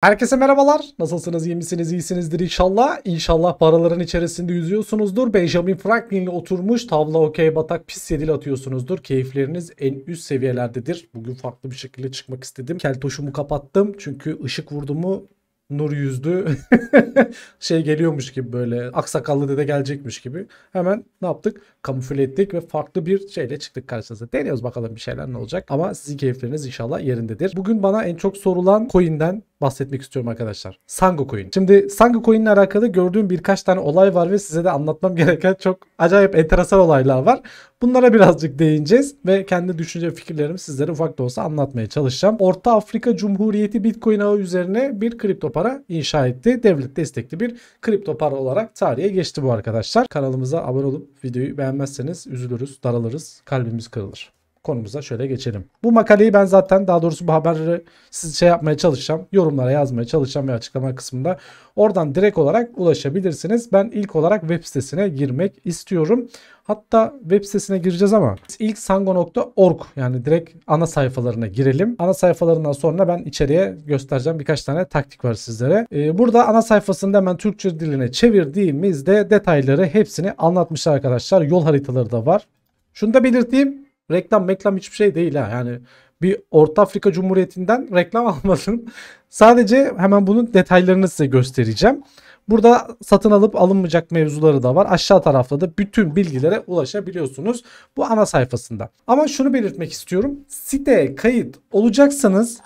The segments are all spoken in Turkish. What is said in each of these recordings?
Herkese merhabalar. Nasılsınız? İyi misiniz? İyisinizdir inşallah. İnşallah paraların içerisinde yüzüyorsunuzdur. Benjamin Franklin ile oturmuş tavla okey batak pis yedil atıyorsunuzdur. Keyifleriniz en üst seviyelerdedir. Bugün farklı bir şekilde çıkmak istedim. Keltoşumu kapattım. Çünkü ışık vurdu mu nur yüzlü şey geliyormuş gibi böyle aksakallı dede gelecekmiş gibi. Hemen ne yaptık? Kamufle ettik ve farklı bir şeyle çıktık karşınıza. Deniyoruz bakalım bir şeyler ne olacak. Ama sizin keyifleriniz inşallah yerindedir. Bugün bana en çok sorulan coin'den bahsetmek istiyorum arkadaşlar. Sango Coin. Şimdi Sango Coin ile alakalı gördüğüm birkaç tane olay var ve size de anlatmam gereken çok acayip enteresan olaylar var. Bunlara birazcık değineceğiz ve kendi düşünce fikirlerimi sizlere ufak da olsa anlatmaya çalışacağım. Orta Afrika Cumhuriyeti Bitcoin ağı üzerine bir kripto para inşa etti. Devlet destekli bir kripto para olarak tarihe geçti bu arkadaşlar. Kanalımıza abone olup videoyu beğenmezseniz üzülürüz, daralırız, kalbimiz kırılır konumuza şöyle geçelim. Bu makaleyi ben zaten daha doğrusu bu haberi siz şey yapmaya çalışacağım. Yorumlara yazmaya çalışacağım ve açıklama kısmında. Oradan direkt olarak ulaşabilirsiniz. Ben ilk olarak web sitesine girmek istiyorum. Hatta web sitesine gireceğiz ama ilk sango.org yani direkt ana sayfalarına girelim. Ana sayfalarından sonra ben içeriye göstereceğim birkaç tane taktik var sizlere. Ee, burada ana sayfasında hemen Türkçe diline çevirdiğimizde detayları hepsini anlatmış arkadaşlar. Yol haritaları da var. Şunu da belirteyim reklam reklam hiçbir şey değil ha. Yani bir Orta Afrika Cumhuriyeti'nden reklam almasın. Sadece hemen bunun detaylarını size göstereceğim. Burada satın alıp alınmayacak mevzuları da var. Aşağı tarafta da bütün bilgilere ulaşabiliyorsunuz bu ana sayfasında. Ama şunu belirtmek istiyorum. Siteye kayıt olacaksanız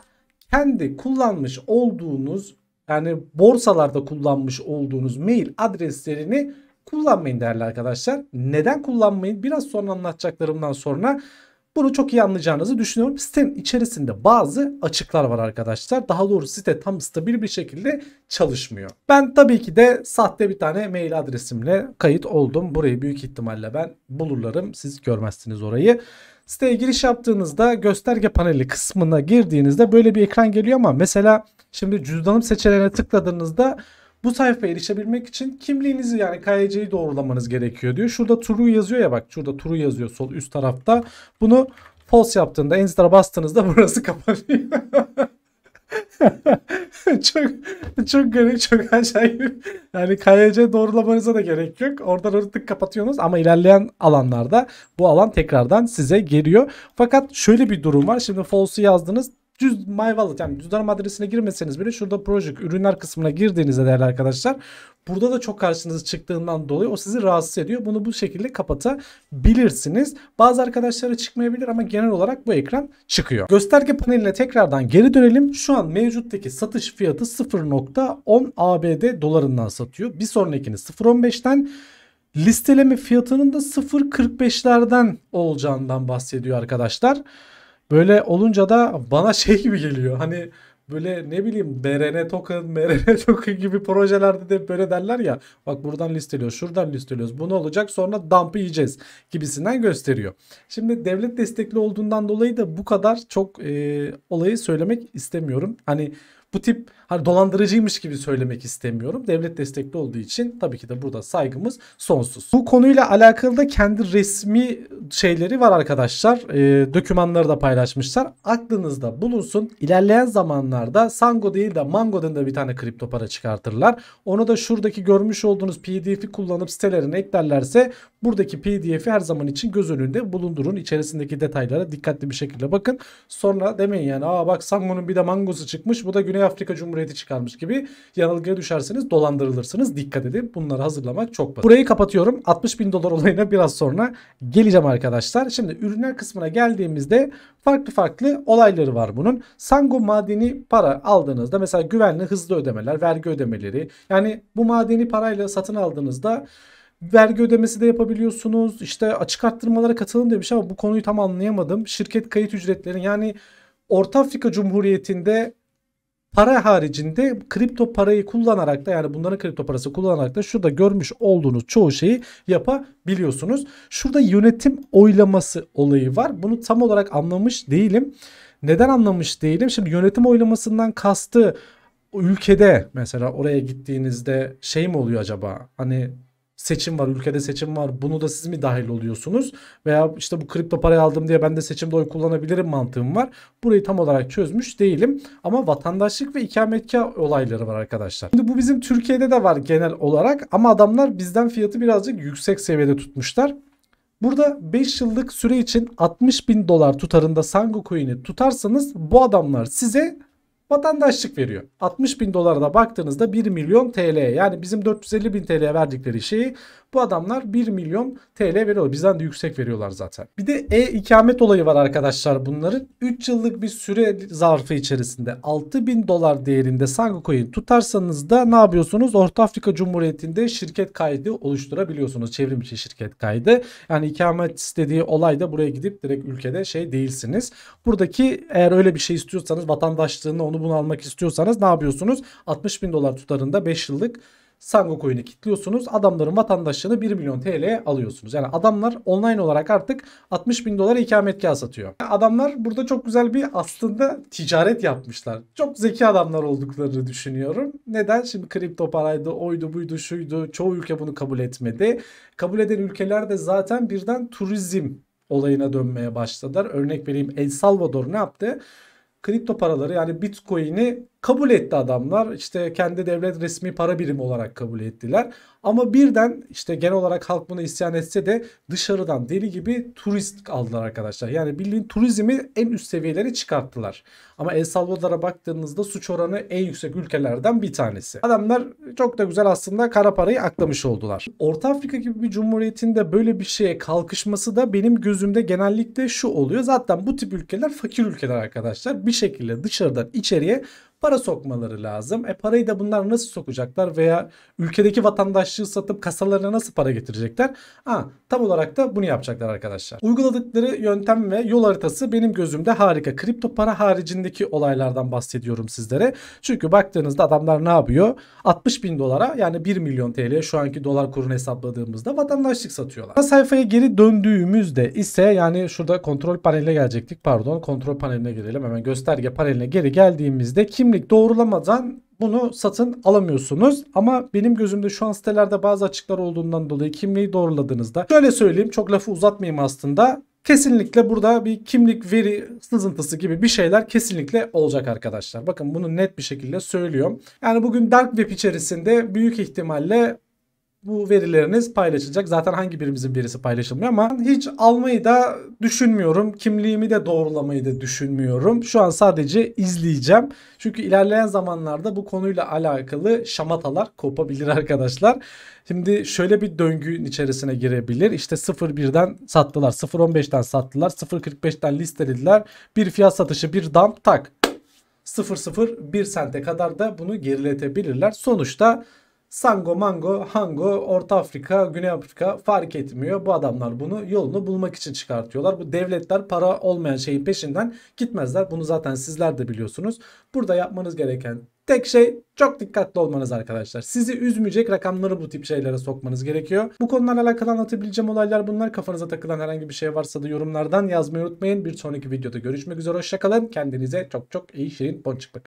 kendi kullanmış olduğunuz yani borsalarda kullanmış olduğunuz mail adreslerini kullanmayın değerli arkadaşlar. Neden kullanmayın? Biraz sonra anlatacaklarımdan sonra bunu çok iyi anlayacağınızı düşünüyorum. Sitenin içerisinde bazı açıklar var arkadaşlar. Daha doğrusu site tam stabil bir şekilde çalışmıyor. Ben tabii ki de sahte bir tane mail adresimle kayıt oldum. Burayı büyük ihtimalle ben bulurlarım. Siz görmezsiniz orayı. Siteye giriş yaptığınızda gösterge paneli kısmına girdiğinizde böyle bir ekran geliyor ama mesela şimdi cüzdanım seçeneğine tıkladığınızda bu sayfaya erişebilmek için kimliğinizi yani KYC'yi doğrulamanız gerekiyor diyor. Şurada true yazıyor ya bak şurada true yazıyor sol üst tarafta. Bunu false yaptığında enter'a bastığınızda burası kapanıyor. çok çok garip çok acayip. Yani KYC doğrulamanıza da gerek yok. Oradan artık kapatıyorsunuz ama ilerleyen alanlarda bu alan tekrardan size geliyor. Fakat şöyle bir durum var. Şimdi false'u yazdınız Düz My Wallet yani cüzdanım adresine girmeseniz bile şurada proje ürünler kısmına girdiğinizde değerli arkadaşlar burada da çok karşınıza çıktığından dolayı o sizi rahatsız ediyor. Bunu bu şekilde kapatabilirsiniz. Bazı arkadaşlara çıkmayabilir ama genel olarak bu ekran çıkıyor. Gösterge paneline tekrardan geri dönelim. Şu an mevcuttaki satış fiyatı 0.10 ABD dolarından satıyor. Bir sonrakini 0.15'ten listeleme fiyatının da 0.45'lerden olacağından bahsediyor arkadaşlar. Böyle olunca da bana şey gibi geliyor. Hani böyle ne bileyim BRN token, MRN token gibi projelerde de böyle derler ya. Bak buradan listeliyor, şuradan listeliyoruz. Bu ne olacak? Sonra dump'ı yiyeceğiz gibisinden gösteriyor. Şimdi devlet destekli olduğundan dolayı da bu kadar çok e, olayı söylemek istemiyorum. Hani bu tip hani dolandırıcıymış gibi söylemek istemiyorum. Devlet destekli olduğu için tabii ki de burada saygımız sonsuz. Bu konuyla alakalı da kendi resmi şeyleri var arkadaşlar. E, dokümanları da paylaşmışlar. Aklınızda bulunsun. İlerleyen zamanlarda Sango değil de Mango'dan da bir tane kripto para çıkartırlar. Onu da şuradaki görmüş olduğunuz pdf'i kullanıp sitelerine eklerlerse buradaki pdf'i her zaman için göz önünde bulundurun. İçerisindeki detaylara dikkatli bir şekilde bakın. Sonra demeyin yani aa bak Sango'nun bir de Mango'su çıkmış bu da güne Güney Afrika Cumhuriyeti çıkarmış gibi yanılgıya düşerseniz dolandırılırsınız. Dikkat edin. Bunları hazırlamak çok basit. Burayı kapatıyorum. 60 bin dolar olayına biraz sonra geleceğim arkadaşlar. Şimdi ürünler kısmına geldiğimizde farklı farklı olayları var bunun. Sango madeni para aldığınızda mesela güvenli hızlı ödemeler, vergi ödemeleri. Yani bu madeni parayla satın aldığınızda vergi ödemesi de yapabiliyorsunuz. İşte açık arttırmalara katılın demiş ama bu konuyu tam anlayamadım. Şirket kayıt ücretleri yani Orta Afrika Cumhuriyeti'nde Para haricinde kripto parayı kullanarak da yani bunların kripto parası kullanarak da şurada görmüş olduğunuz çoğu şeyi yapabiliyorsunuz. Şurada yönetim oylaması olayı var. Bunu tam olarak anlamış değilim. Neden anlamış değilim? Şimdi yönetim oylamasından kastı ülkede mesela oraya gittiğinizde şey mi oluyor acaba? Hani seçim var. Ülkede seçim var. Bunu da siz mi dahil oluyorsunuz? Veya işte bu kripto parayı aldım diye ben de seçimde oy kullanabilirim mantığım var. Burayı tam olarak çözmüş değilim. Ama vatandaşlık ve ikametgah olayları var arkadaşlar. Şimdi bu bizim Türkiye'de de var genel olarak ama adamlar bizden fiyatı birazcık yüksek seviyede tutmuşlar. Burada 5 yıllık süre için 60 bin dolar tutarında Sango Coin'i tutarsanız bu adamlar size vatandaşlık veriyor. 60 bin dolara da baktığınızda 1 milyon TL yani bizim 450 bin TL verdikleri şeyi bu adamlar 1 milyon TL veriyor. Bizden de yüksek veriyorlar zaten. Bir de e-ikamet olayı var arkadaşlar bunların. 3 yıllık bir süre zarfı içerisinde 6 bin dolar değerinde Sangocoin tutarsanız da ne yapıyorsunuz? Orta Afrika Cumhuriyeti'nde şirket kaydı oluşturabiliyorsunuz. Çevrim şirket kaydı. Yani ikamet istediği olay da buraya gidip direkt ülkede şey değilsiniz. Buradaki eğer öyle bir şey istiyorsanız vatandaşlığını onu bunu almak istiyorsanız ne yapıyorsunuz? 60 bin dolar tutarında 5 yıllık Sango coin'i kilitliyorsunuz. Adamların vatandaşlığını 1 milyon TL'ye alıyorsunuz. Yani adamlar online olarak artık 60 bin dolar ikametgah satıyor. Adamlar burada çok güzel bir aslında ticaret yapmışlar. Çok zeki adamlar olduklarını düşünüyorum. Neden? Şimdi kripto paraydı, oydu, buydu, şuydu. Çoğu ülke bunu kabul etmedi. Kabul eden ülkeler de zaten birden turizm olayına dönmeye başladılar. Örnek vereyim El Salvador ne yaptı? kripto paraları yani Bitcoin'i Kabul etti adamlar. İşte kendi devlet resmi para birimi olarak kabul ettiler. Ama birden işte genel olarak halk buna isyan etse de dışarıdan deli gibi turist aldılar arkadaşlar. Yani bildiğin turizmi en üst seviyelere çıkarttılar. Ama El Salvador'a baktığınızda suç oranı en yüksek ülkelerden bir tanesi. Adamlar çok da güzel aslında kara parayı aklamış oldular. Orta Afrika gibi bir cumhuriyetin de böyle bir şeye kalkışması da benim gözümde genellikle şu oluyor. Zaten bu tip ülkeler fakir ülkeler arkadaşlar. Bir şekilde dışarıdan içeriye para sokmaları lazım. E parayı da bunlar nasıl sokacaklar veya ülkedeki vatandaşlığı satıp kasalarına nasıl para getirecekler? Ha, tam olarak da bunu yapacaklar arkadaşlar. Uyguladıkları yöntem ve yol haritası benim gözümde harika. Kripto para haricindeki olaylardan bahsediyorum sizlere. Çünkü baktığınızda adamlar ne yapıyor? 60 bin dolara yani 1 milyon TL şu anki dolar kurunu hesapladığımızda vatandaşlık satıyorlar. Sayfaya geri döndüğümüzde ise yani şurada kontrol paneline gelecektik. Pardon kontrol paneline girelim. Hemen gösterge paneline geri geldiğimizde kim kimlik doğrulamadan bunu satın alamıyorsunuz. Ama benim gözümde şu an sitelerde bazı açıklar olduğundan dolayı kimliği doğruladığınızda şöyle söyleyeyim çok lafı uzatmayayım aslında. Kesinlikle burada bir kimlik veri sızıntısı gibi bir şeyler kesinlikle olacak arkadaşlar. Bakın bunu net bir şekilde söylüyorum. Yani bugün dark web içerisinde büyük ihtimalle bu verileriniz paylaşılacak. Zaten hangi birimizin birisi paylaşılmıyor ama hiç almayı da düşünmüyorum. Kimliğimi de doğrulamayı da düşünmüyorum. Şu an sadece izleyeceğim. Çünkü ilerleyen zamanlarda bu konuyla alakalı şamatalar kopabilir arkadaşlar. Şimdi şöyle bir döngünün içerisine girebilir. İşte 0.1'den sattılar, 0.15'ten sattılar, 0.45'ten listelediler. Bir fiyat satışı, bir dump tak. 0.01 sente kadar da bunu geriletebilirler. Sonuçta Sango Mango, Hango, Orta Afrika, Güney Afrika fark etmiyor. Bu adamlar bunu yolunu bulmak için çıkartıyorlar. Bu devletler para olmayan şeyin peşinden gitmezler. Bunu zaten sizler de biliyorsunuz. Burada yapmanız gereken Tek şey çok dikkatli olmanız arkadaşlar. Sizi üzmeyecek rakamları bu tip şeylere sokmanız gerekiyor. Bu konularla alakalı anlatabileceğim olaylar bunlar. Kafanıza takılan herhangi bir şey varsa da yorumlardan yazmayı unutmayın. Bir sonraki videoda görüşmek üzere. Hoşçakalın. Kendinize çok çok iyi şirin boncuk bakın.